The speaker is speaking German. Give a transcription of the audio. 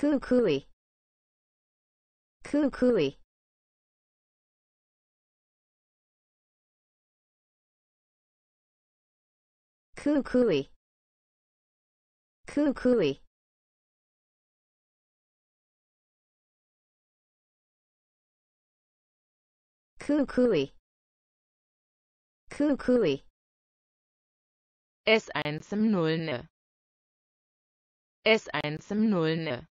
Kukui. Kukui. Kukui. Kukui. Kukui. Kukui. S1 im Nullne. S1 im Nullne.